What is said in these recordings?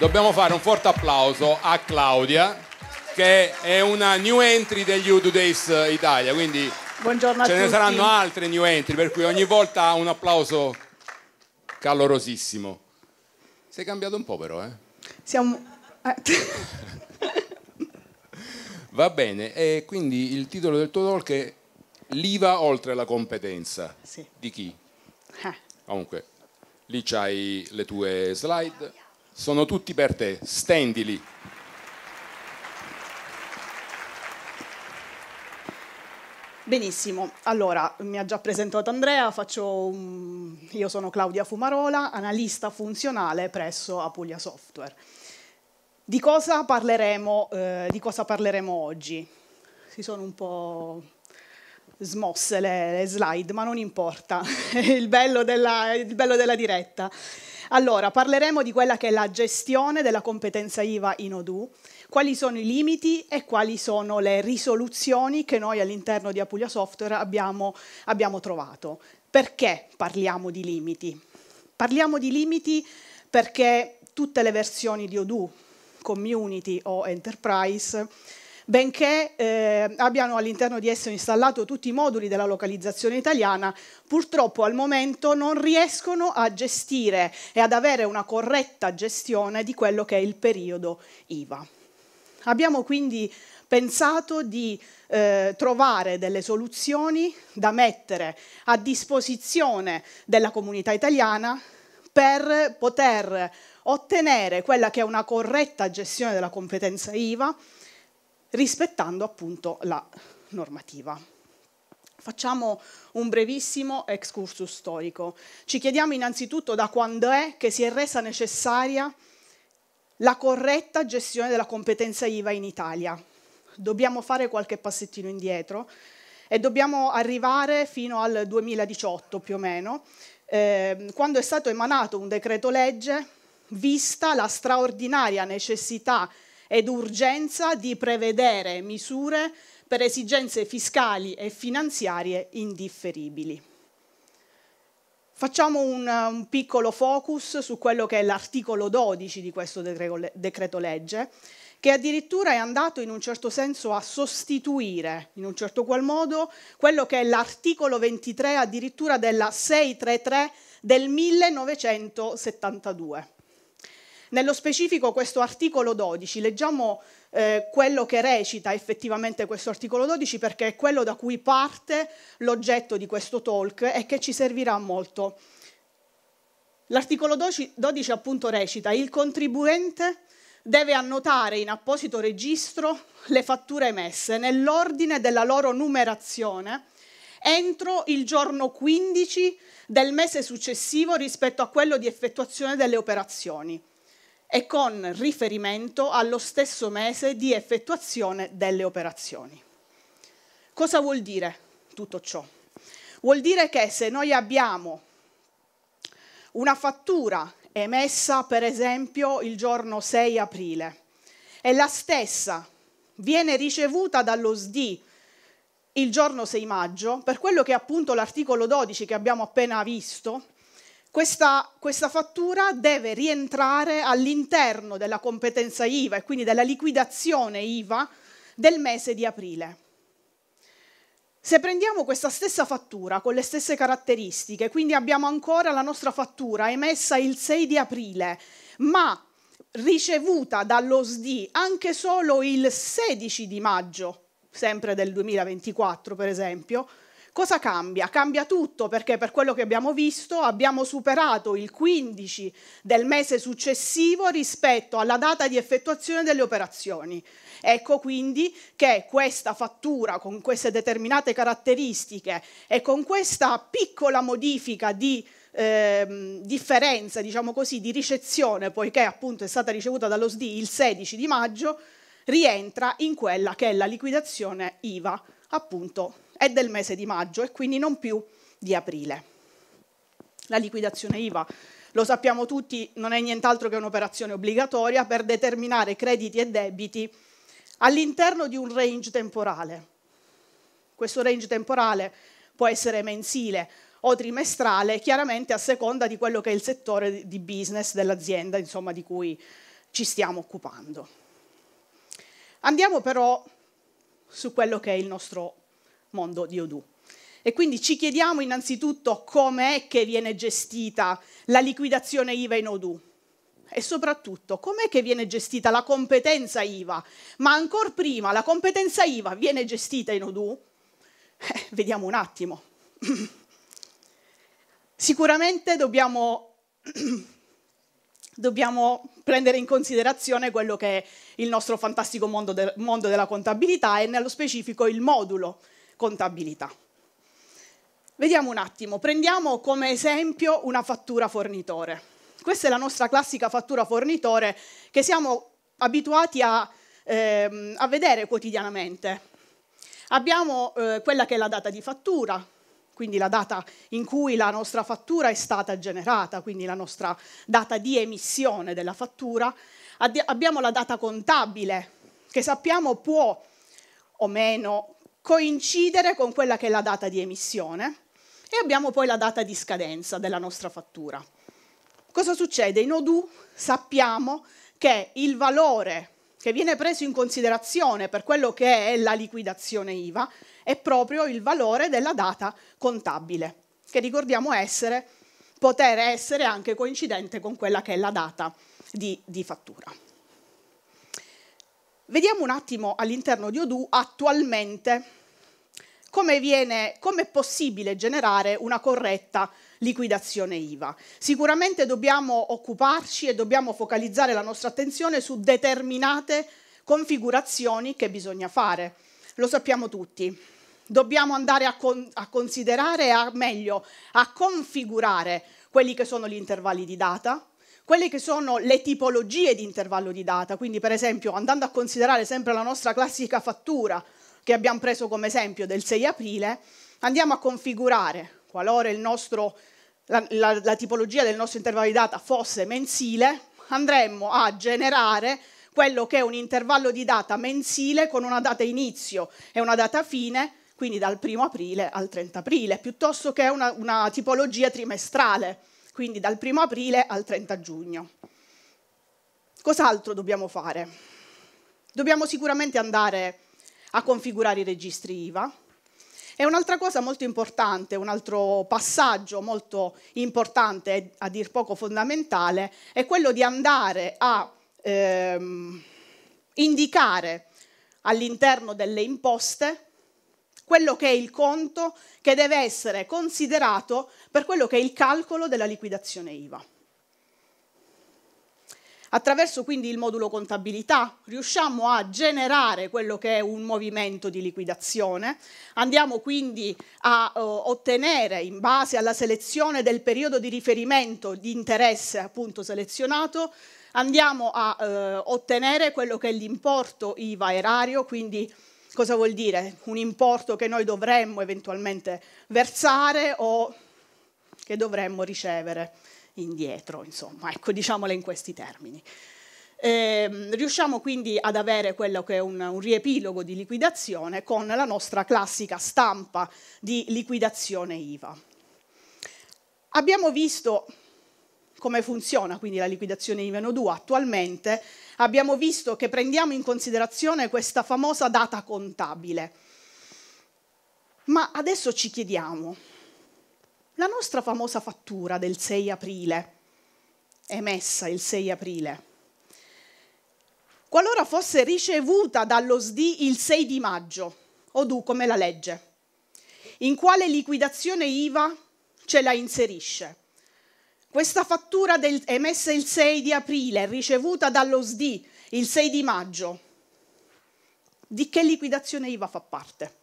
dobbiamo fare un forte applauso a Claudia, che è una new entry degli u Days Italia, quindi Buongiorno ce ne saranno altre new entry, per cui ogni volta un applauso calorosissimo. Sei cambiato un po' però, eh? Siamo... Eh. Va bene, e quindi il titolo del tuo talk è L'IVA oltre la competenza. Sì. Di chi? Eh. Comunque, lì c'hai le tue slide sono tutti per te, stendili. Benissimo, allora mi ha già presentato Andrea, un... io sono Claudia Fumarola, analista funzionale presso Apulia Software. Di cosa parleremo, eh, di cosa parleremo oggi? Si sono un po' smosse le, slide, ma non importa, è il bello della diretta. Allora, parleremo di quella che è la gestione della competenza IVA in Odoo, quali sono i limiti e quali sono le risoluzioni che noi all'interno di Apulia Software abbiamo, abbiamo trovato. Perché parliamo di limiti? Parliamo di limiti perché tutte le versioni di Odoo, Community o Enterprise benché eh, abbiano all'interno di esso installato tutti i moduli della localizzazione italiana, purtroppo al momento non riescono a gestire e ad avere una corretta gestione di quello che è il periodo IVA. Abbiamo quindi pensato di eh, trovare delle soluzioni da mettere a disposizione della comunità italiana per poter ottenere quella che è una corretta gestione della competenza IVA, rispettando appunto la normativa. Facciamo un brevissimo excursus storico. Ci chiediamo innanzitutto da quando è che si è resa necessaria la corretta gestione della competenza IVA in Italia. Dobbiamo fare qualche passettino indietro e dobbiamo arrivare fino al 2018 più o meno, eh, quando è stato emanato un decreto legge vista la straordinaria necessità ed urgenza di prevedere misure per esigenze fiscali e finanziarie indifferibili. Facciamo un, un, piccolo focus su quello che è l'articolo 12 di questo decreto legge, che addirittura è andato in un certo senso a sostituire, in un certo qual modo, quello che è l'articolo 23 addirittura della 633 del 1972. Nello specifico questo articolo 12, leggiamo eh, quello che recita effettivamente questo articolo 12 perché è quello da cui parte l'oggetto di questo talk e che ci servirà molto. L'articolo 12, 12 appunto recita il contribuente deve annotare in apposito registro le fatture emesse nell'ordine della loro numerazione entro il giorno 15 del mese successivo rispetto a quello di effettuazione delle operazioni e con riferimento allo stesso mese di effettuazione delle operazioni. Cosa vuol dire tutto ciò? Vuol dire che se noi abbiamo una fattura emessa per esempio il giorno 6 aprile e la stessa viene ricevuta dallo SD il giorno 6 maggio, per quello che è appunto l'articolo 12 che abbiamo appena visto, questa, questa fattura deve rientrare all'interno della competenza IVA e quindi della liquidazione IVA del mese di aprile. Se prendiamo questa stessa fattura con le stesse caratteristiche, quindi abbiamo ancora la nostra fattura emessa il 6 di aprile, ma ricevuta dallo dall'OSD anche solo il 16 di maggio, sempre del 2024 per esempio, Cosa cambia? Cambia tutto perché per quello che abbiamo visto abbiamo superato il 15 del mese successivo rispetto alla data di effettuazione delle operazioni. Ecco quindi che questa fattura con queste determinate caratteristiche e con questa piccola modifica di Ehm, differenza, diciamo così, di ricezione, poiché appunto è stata ricevuta dallo SDI il 16 di maggio, rientra in quella che è la liquidazione IVA, appunto è del mese di maggio e quindi non più di aprile. La liquidazione IVA, lo sappiamo tutti, non è nient'altro che un'operazione obbligatoria per determinare crediti e debiti all'interno di un range temporale. Questo range temporale può essere mensile o trimestrale, chiaramente a seconda di quello che è il settore di business dell'azienda, insomma, di cui ci stiamo occupando. Andiamo però su quello che è il nostro mondo di Odoo. E quindi ci chiediamo innanzitutto com'è che viene gestita la liquidazione IVA in Odoo e soprattutto com'è che viene gestita la competenza IVA, ma ancora prima la competenza IVA viene gestita in Odoo? Eh, vediamo un attimo. Sicuramente dobbiamo, dobbiamo, prendere in considerazione quello che è il nostro fantastico mondo, de mondo della contabilità e nello specifico il modulo contabilità. Vediamo un attimo, prendiamo come esempio una fattura fornitore. Questa è la nostra classica fattura fornitore che siamo abituati a, ehm, a vedere quotidianamente. Abbiamo eh, quella che è la data di fattura, quindi la data in cui la nostra fattura è stata generata, quindi la nostra data di emissione della fattura. Abbiamo la data contabile, che sappiamo può o meno coincidere con quella che è la data di emissione e abbiamo poi la data di scadenza della nostra fattura. Cosa succede? In Odoo sappiamo che il valore che viene preso in considerazione per quello che è la liquidazione IVA è proprio il valore della data contabile, che ricordiamo essere, poter essere anche coincidente con quella che è la data di, di fattura. Vediamo un attimo all'interno di Odoo attualmente come, viene, come è possibile generare una corretta liquidazione IVA. Sicuramente dobbiamo occuparci e dobbiamo focalizzare la nostra attenzione su determinate configurazioni che bisogna fare. Lo sappiamo tutti. Dobbiamo andare a, con a considerare, a, meglio, a configurare quelli che sono gli intervalli di data, quelle che sono le tipologie di intervallo di data, quindi per esempio andando a considerare sempre la nostra classica fattura, che abbiamo preso come esempio del 6 aprile, andiamo a configurare, qualora nostro, la, la, la tipologia del nostro intervallo di data fosse mensile, andremmo a generare quello che è un intervallo di data mensile con una data inizio e una data fine, quindi dal 1 aprile al 30 aprile, piuttosto che una, una tipologia trimestrale, quindi dal 1 aprile al 30 giugno. Cos'altro dobbiamo fare? Dobbiamo sicuramente andare a configurare i registri IVA. E un'altra cosa molto importante, un altro passaggio molto importante e a dir poco fondamentale, è quello di andare a ehm, indicare all'interno delle imposte quello che è il conto che deve essere considerato per quello che è il calcolo della liquidazione IVA. Attraverso quindi il modulo contabilità riusciamo a generare quello che è un movimento di liquidazione, andiamo quindi a uh, ottenere in base alla selezione del periodo di riferimento di interesse appunto selezionato, andiamo a uh, ottenere quello che è l'importo IVA erario, quindi cosa vuol dire? Un importo che noi dovremmo eventualmente versare o che dovremmo ricevere indietro, insomma, ecco, diciamole in questi termini. Eh, riusciamo quindi ad avere quello che è un, un, riepilogo di liquidazione con la nostra classica stampa di liquidazione IVA. Abbiamo visto come funziona quindi la liquidazione IVA 2 attualmente, abbiamo visto che prendiamo in considerazione questa famosa data contabile. Ma adesso ci chiediamo, la nostra famosa fattura del 6 aprile, emessa il 6 aprile, qualora fosse ricevuta dallo SDI il 6 di maggio, o du come la legge, in quale liquidazione IVA ce la inserisce. Questa fattura del, emessa il 6 di aprile, ricevuta dallo SDI il 6 di maggio, di che liquidazione IVA fa parte?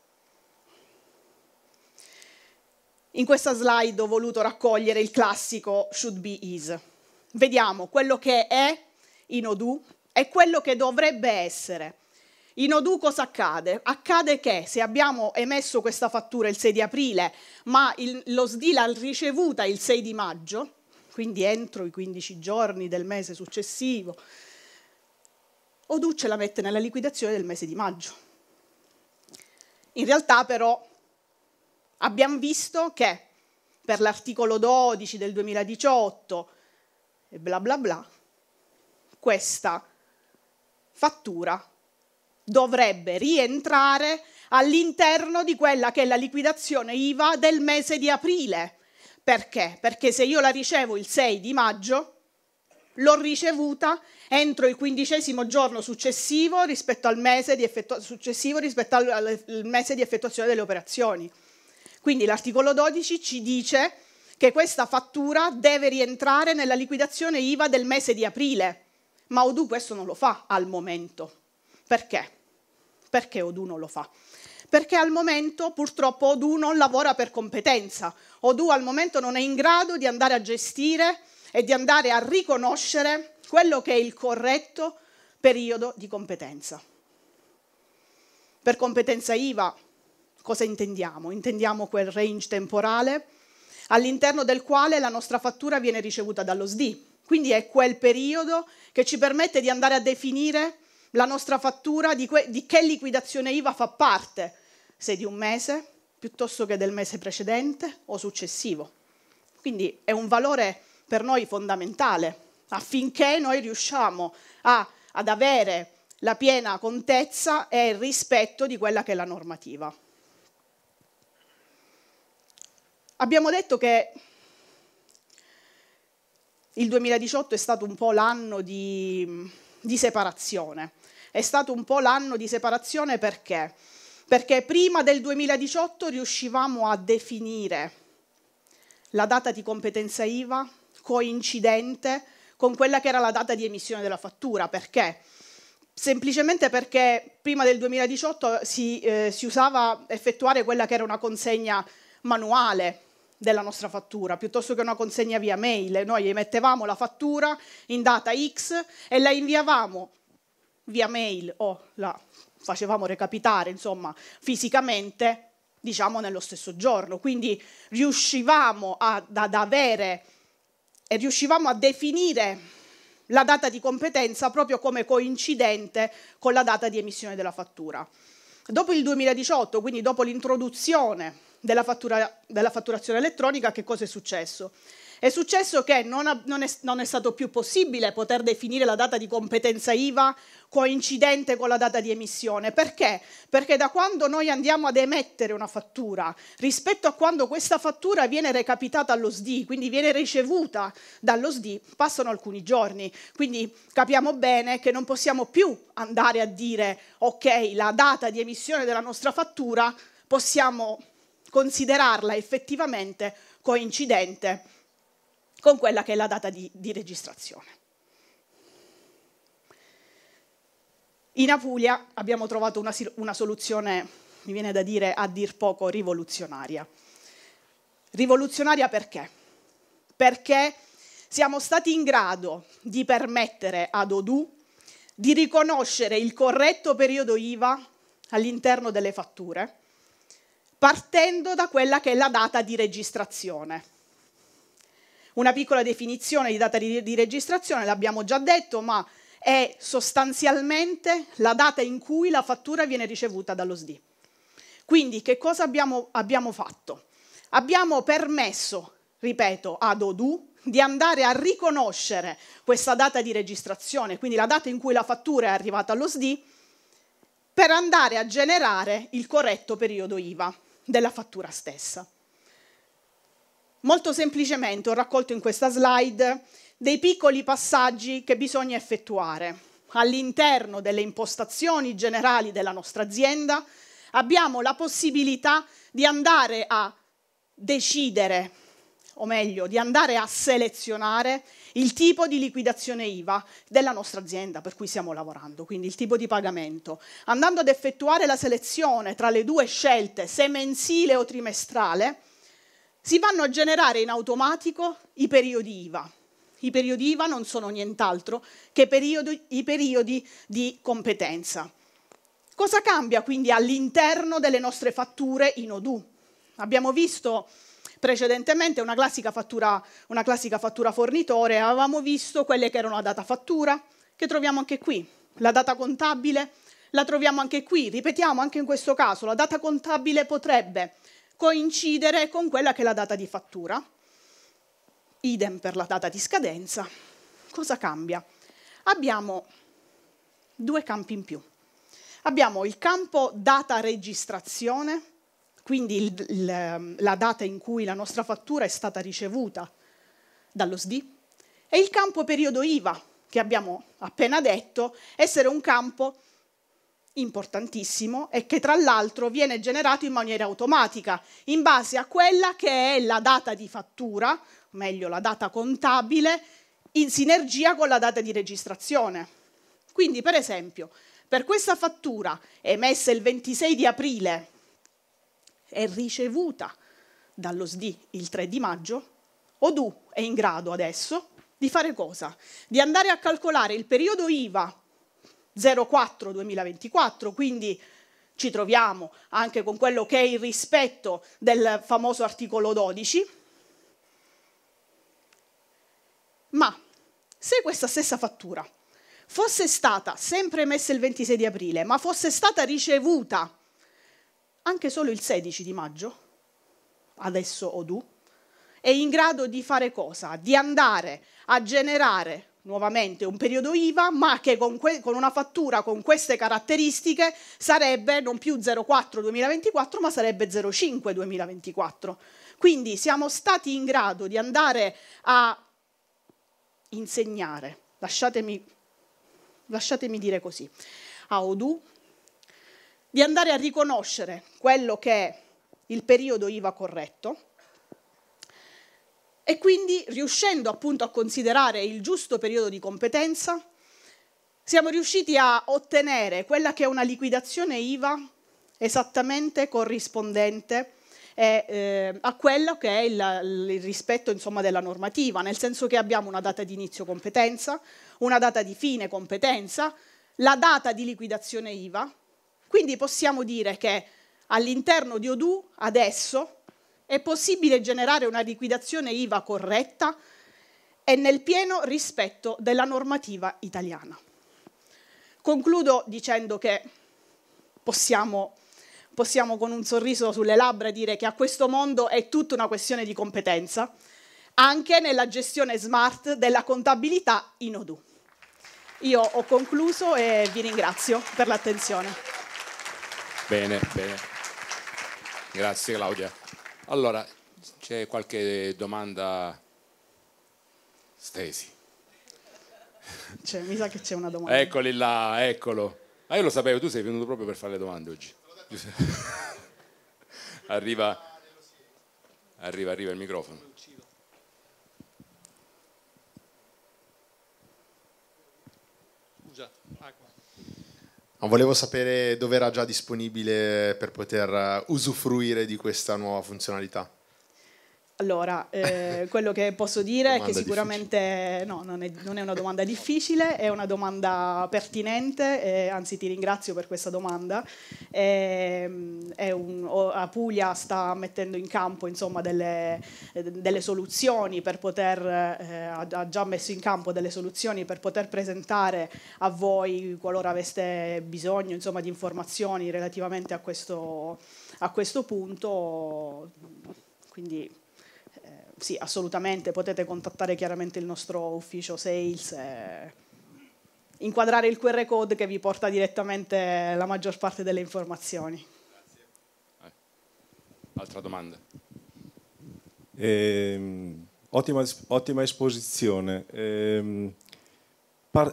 In questa slide ho voluto raccogliere il classico should be is. Vediamo quello che è in Odoo e quello che dovrebbe essere. In Odoo cosa accade? Accade che se abbiamo emesso questa fattura il 6 di aprile, ma il, lo SDI l'ha ricevuta il 6 di maggio, quindi entro i 15 giorni del mese successivo, Odoo ce la mette nella liquidazione del mese di maggio. In realtà però Abbiamo visto che per l'articolo 12 del 2018 e bla bla bla, questa fattura dovrebbe rientrare all'interno di quella che è la liquidazione IVA del mese di aprile. Perché? Perché se io la ricevo il 6 di maggio, l'ho ricevuta entro il quindicesimo giorno successivo rispetto al mese di, effettu- rispetto al mese di effettuazione delle operazioni. Quindi l'articolo 12 ci dice che questa fattura deve rientrare nella liquidazione IVA del mese di aprile, ma Odu questo non lo fa al momento. Perché? Perché Odu non lo fa? Perché al momento purtroppo Odu non lavora per competenza, Odu al momento non è in grado di andare a gestire e di andare a riconoscere quello che è il corretto periodo di competenza. Per competenza IVA cosa intendiamo? Intendiamo quel range temporale all'interno del quale la nostra fattura viene ricevuta dallo SD. Quindi è quel periodo che ci permette di andare a definire la nostra fattura di, que- di che liquidazione IVA fa parte, se di un mese piuttosto che del mese precedente o successivo. Quindi è un valore per noi fondamentale affinché noi riusciamo a, ad avere la piena contezza e il rispetto di quella che è la normativa. Abbiamo detto che il 2018 è stato un po' l'anno di, di separazione. È stato un po' l'anno di separazione perché? Perché prima del 2018 riuscivamo a definire la data di competenza IVA coincidente con quella che era la data di emissione della fattura. Perché? Semplicemente perché prima del 2018 si, eh, si usava effettuare quella che era una consegna manuale della nostra fattura, piuttosto che una consegna via mail. Noi emettevamo la fattura in data X e la inviavamo via mail o la facevamo recapitare, insomma, fisicamente, diciamo nello stesso giorno. Quindi riuscivamo ad, ad avere e riuscivamo a definire la data di competenza proprio come coincidente con la data di emissione della fattura. Dopo il 2018, quindi dopo l'introduzione della, fattura, della fatturazione elettronica, che cosa è successo? È successo che non, ha, non, è, non, è, stato più possibile poter definire la data di competenza IVA coincidente con la data di emissione. Perché? Perché da quando noi andiamo ad emettere una fattura rispetto a quando questa fattura viene recapitata allo SD, quindi viene ricevuta dallo SD, passano alcuni giorni. Quindi capiamo bene che non possiamo più andare a dire ok, la data di emissione della nostra fattura possiamo considerarla effettivamente coincidente con quella che è la data di, di registrazione. In Apulia abbiamo trovato una, una soluzione, mi viene da dire, a dir poco rivoluzionaria. Rivoluzionaria perché? Perché siamo stati in grado di permettere ad Odu di riconoscere il corretto periodo IVA all'interno delle fatture partendo da quella che è la data di registrazione. Una piccola definizione di data di registrazione, l'abbiamo già detto, ma è sostanzialmente la data in cui la fattura viene ricevuta dallo SD. Quindi che cosa abbiamo, abbiamo fatto? Abbiamo permesso, ripeto, ad Odoo di andare a riconoscere questa data di registrazione, quindi la data in cui la fattura è arrivata allo SD, per andare a generare il corretto periodo IVA della fattura stessa. Molto semplicemente ho raccolto in questa slide dei piccoli passaggi che bisogna effettuare. All'interno delle impostazioni generali della nostra azienda abbiamo la possibilità di andare a decidere o meglio, di andare a selezionare il tipo di liquidazione IVA della nostra azienda per cui stiamo lavorando, quindi il tipo di pagamento, andando ad effettuare la selezione tra le due scelte, se mensile o trimestrale, si vanno a generare in automatico i periodi IVA. I periodi IVA non sono nient'altro che periodi, i periodi di competenza. Cosa cambia quindi all'interno delle nostre fatture in Odoo? Abbiamo visto precedentemente una classica, fattura, una classica fattura fornitore, avevamo visto quelle che erano la data fattura, che troviamo anche qui, la data contabile, la troviamo anche qui, ripetiamo anche in questo caso, la data contabile potrebbe coincidere con quella che è la data di fattura, idem per la data di scadenza. Cosa cambia? Abbiamo due campi in più. Abbiamo il campo data registrazione, quindi il, il, ehm, la data in cui la nostra fattura è stata ricevuta dallo SD, e il campo periodo IVA, che abbiamo appena detto essere un campo importantissimo e che tra l'altro viene generato in maniera automatica in base a quella che è la data di fattura, meglio la data contabile, in sinergia con la data di registrazione. Quindi per esempio per questa fattura emessa il 26 di aprile è ricevuta dallo SDI il 3 di maggio, Odu è in grado adesso di fare cosa? Di andare a calcolare il periodo IVA 04-2024, quindi ci troviamo anche con quello che è il rispetto del famoso articolo 12, ma se questa stessa fattura fosse stata sempre emessa il 26 di aprile, ma fosse stata ricevuta anche solo il 16 di maggio, adesso Odu, è in grado di fare cosa? Di andare a generare nuovamente un periodo IVA, ma che con, con una fattura con queste caratteristiche sarebbe non più 0,4 2024, ma sarebbe 0,5 2024. Quindi siamo stati in grado di andare a insegnare, lasciatemi, lasciatemi dire così, a Odu di andare a riconoscere quello che è il periodo IVA corretto e quindi riuscendo appunto a considerare il giusto periodo di competenza, siamo riusciti a ottenere quella che è una liquidazione IVA esattamente corrispondente eh, eh, a quello che è il, il rispetto insomma, della normativa, nel senso che abbiamo una data di inizio competenza, una data di fine competenza, la data di liquidazione IVA quindi possiamo dire che all'interno di Odoo adesso è possibile generare una liquidazione IVA corretta e nel pieno rispetto della normativa italiana. Concludo dicendo che possiamo, possiamo con un sorriso sulle labbra dire che a questo mondo è tutta una questione di competenza, anche nella gestione smart della contabilità in Odoo. Io ho concluso e vi ringrazio per l'attenzione. Bene, bene. Grazie Claudia. Allora, c'è qualche domanda? Stesi. Cioè, mi sa che c'è una domanda. Eccoli là, eccolo. Ma ah, io lo sapevo, tu sei venuto proprio per fare le domande oggi. arriva, arriva, arriva il microfono. Scusa, acqua. Ecco. Volevo sapere dove era già disponibile per poter eh, usufruire di questa nuova funzionalità. Allora, eh, quello che posso dire è che sicuramente no, non, è, non, è, una domanda difficile, è una domanda pertinente, eh, anzi ti ringrazio per questa domanda. Eh, un, Apulia sta mettendo in campo insomma, delle, delle, soluzioni per poter, eh, ha già messo in campo delle soluzioni per poter presentare a voi qualora aveste bisogno insomma, di informazioni relativamente a questo, a questo punto. Quindi sì, assolutamente, potete contattare chiaramente il nostro ufficio sales e inquadrare il QR code che vi porta direttamente la maggior parte delle informazioni. Grazie. Altra domanda. Eh, ottima, ottima, esposizione. Eh,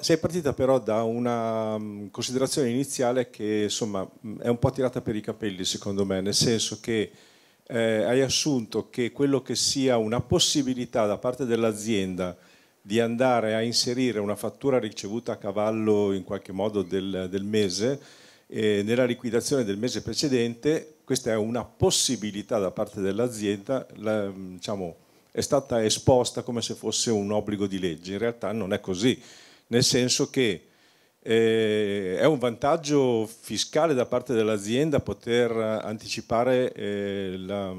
sei partita però da una mm, considerazione iniziale che insomma mm, è un po' tirata per i capelli secondo me, nel senso che eh, hai assunto che quello che sia una possibilità da parte dell'azienda di andare a inserire una fattura ricevuta a cavallo in qualche modo del, del mese eh, nella liquidazione del mese precedente, questa è una possibilità da parte dell'azienda, la, diciamo, è stata esposta come se fosse un obbligo di legge, in realtà non è così, nel senso che eh, è un vantaggio fiscale da parte dell'azienda poter eh, anticipare eh,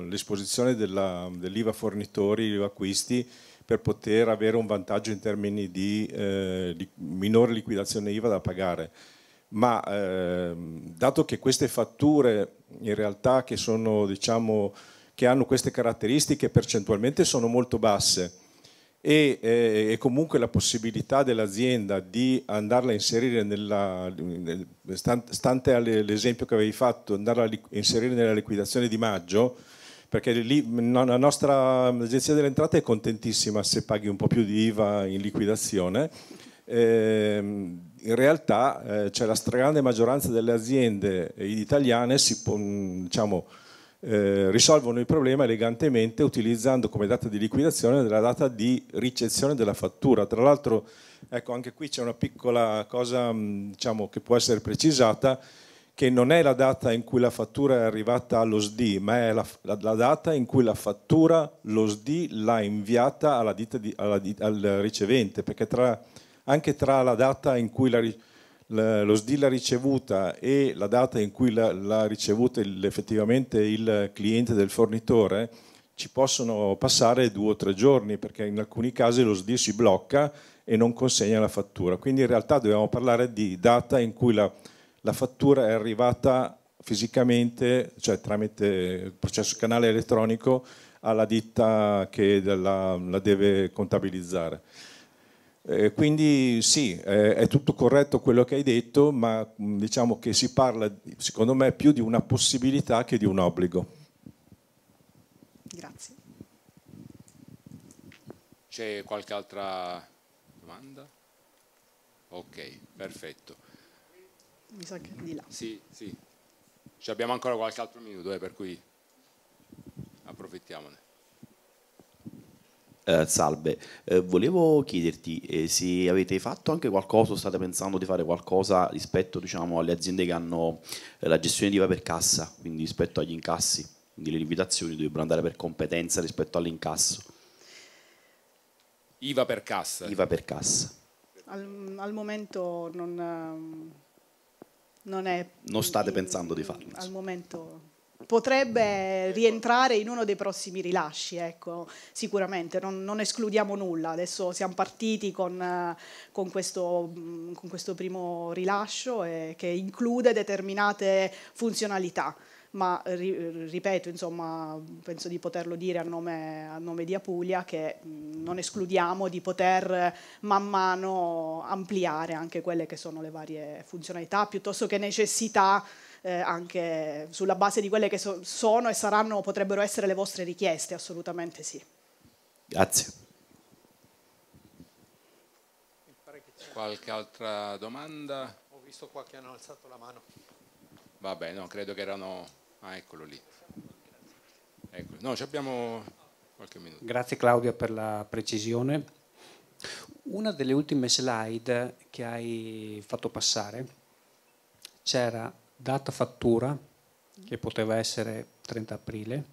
l'esposizione dell'IVA fornitori, l'IVA acquisti, per poter avere un vantaggio in termini di, eh, di minore liquidazione IVA da pagare. Ma ehm, dato che queste fatture in realtà che, sono, diciamo, che hanno queste caratteristiche percentualmente sono molto basse, e, eh, e, comunque la possibilità dell'azienda di andarla a inserire nella, nel, stante all'esempio che avevi fatto, andarla a inserire nella liquidazione di maggio, perché lì la nostra agenzia delle entrate è contentissima se paghi un po' più di IVA in liquidazione. Eh, in realtà eh, c'è la stragrande maggioranza delle aziende italiane si, diciamo, eh, risolvono il problema elegantemente utilizzando come data di liquidazione la data di ricezione della fattura. Tra l'altro, ecco, anche qui c'è una piccola cosa diciamo, che può essere precisata, che non è la data in cui la fattura è arrivata allo SD, ma è la, la, la data in cui la fattura, lo SD, l'ha inviata alla di, alla al ricevente, perché tra, anche tra la data in cui la ricevuta lo SDI l'ha ricevuta e la data in cui l'ha ricevuta il, effettivamente il cliente del fornitore, ci possono passare due o tre giorni perché in alcuni casi lo SDI si blocca e non consegna la fattura. Quindi in realtà dobbiamo parlare di data in cui la, la fattura è arrivata fisicamente, cioè tramite processo canale elettronico, alla ditta che la, la deve contabilizzare. Eh, quindi sì, eh, è tutto corretto quello che hai detto, ma mm, diciamo che si parla, secondo me, più di una possibilità che di un obbligo. Grazie. C'è qualche altra domanda? Ok, perfetto. Mi sa che di là. Sì, sì. Ci abbiamo ancora qualche altro minuto, eh, per cui approfittiamone. Eh, salve, eh, volevo chiederti eh, se avete fatto anche qualcosa o state pensando di fare qualcosa rispetto diciamo, alle aziende che hanno eh, la gestione di IVA per cassa, quindi rispetto agli incassi, quindi le limitazioni dovrebbero andare per competenza rispetto all'incasso. IVA per cassa? IVA per cassa. Al, al momento non, ehm, non è... Non state pensando di farlo? Al momento potrebbe rientrare in uno dei prossimi rilasci, ecco, sicuramente, non, non, escludiamo nulla, adesso siamo partiti con, con, questo, con questo, primo rilascio eh, che include determinate funzionalità ma ripeto, insomma, penso di poterlo dire a nome, a nome, di Apulia che non escludiamo di poter man mano ampliare anche quelle che sono le varie funzionalità piuttosto che necessità eh, anche sulla base di quelle che so sono e saranno, potrebbero essere le vostre richieste, assolutamente sì. Grazie. Qualche altra domanda? Ho visto qua che hanno alzato la mano. Vabbè, no, credo che erano... Ah, eccolo lì. Ecco. No, abbiamo qualche minuto. Grazie Claudia per la precisione. Una delle ultime slide che hai fatto passare c'era data fattura, che poteva essere 30 aprile,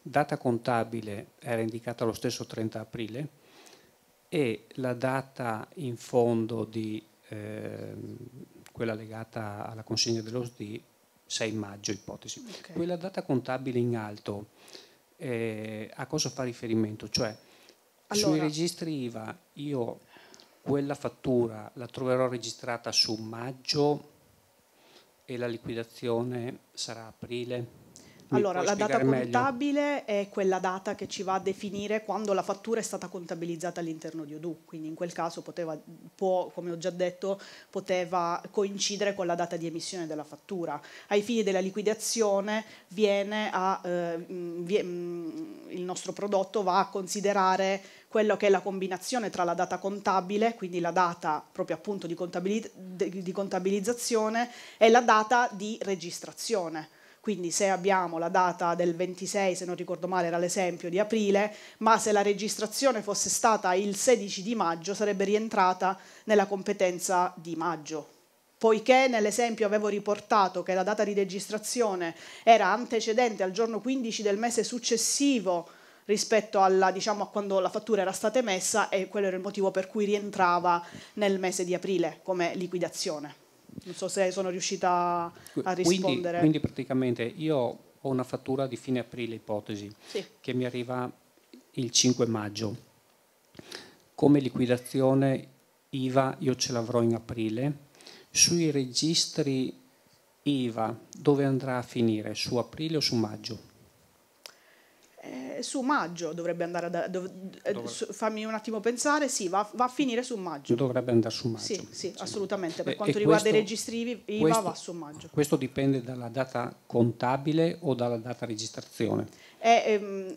data contabile era indicata lo stesso 30 aprile e la data in fondo di eh, quella legata alla consegna dello SD 6 maggio ipotesi. Okay. Quella data contabile in alto eh, a cosa fa riferimento? Cioè allora... sui registri IVA io quella fattura la troverò registrata su maggio e la liquidazione sarà aprile. Mi allora, la data contabile meglio? è quella data che ci va a definire quando la fattura è stata contabilizzata all'interno di Odoo, quindi in quel caso poteva, può, come ho già detto, poteva coincidere con la data di emissione della fattura. Ai fini della liquidazione a, eh, il nostro prodotto va a considerare quello che è la combinazione tra la data contabile, quindi la data proprio appunto di, contabiliz di contabilizzazione, e la data di registrazione. Quindi se abbiamo la data del 26, se non ricordo male era l'esempio di aprile, ma se la registrazione fosse stata il 16 di maggio sarebbe rientrata nella competenza di maggio. Poiché nell'esempio avevo riportato che la data di registrazione era antecedente al giorno 15 del mese successivo rispetto alla, diciamo, a quando la fattura era stata emessa e quello era il motivo per cui rientrava nel mese di aprile come liquidazione. Non so se sono riuscita a rispondere. Quindi, quindi praticamente io ho una fattura di fine aprile, ipotesi, sì. che mi arriva il 5 maggio. Come liquidazione IVA io ce l'avrò in aprile. Sui registri IVA dove andrà a finire? Su aprile o su maggio? Eh, su maggio dovrebbe andare a... Dov eh, dovrebbe. fammi un attimo pensare, sì, va, va, a finire su maggio. Dovrebbe andare su maggio. Sì, sì assolutamente, per e quanto questo, riguarda i registri IVA questo, va su maggio. Questo dipende dalla data contabile o dalla data registrazione? È, ehm,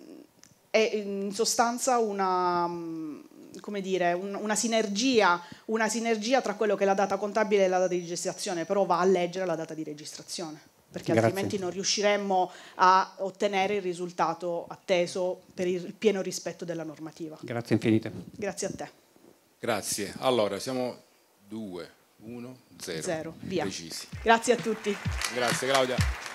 è in sostanza una, mm, come dire, un, una, sinergia, una sinergia tra quello che è la data contabile e la data di registrazione, però va a leggere la data di registrazione perché Grazie. altrimenti non riusciremmo a ottenere il risultato atteso per il pieno rispetto della normativa. Grazie infinite. Grazie a te. Grazie. Allora, siamo due, uno, zero. Zero, via. Precisi. Grazie a tutti. Grazie Claudia.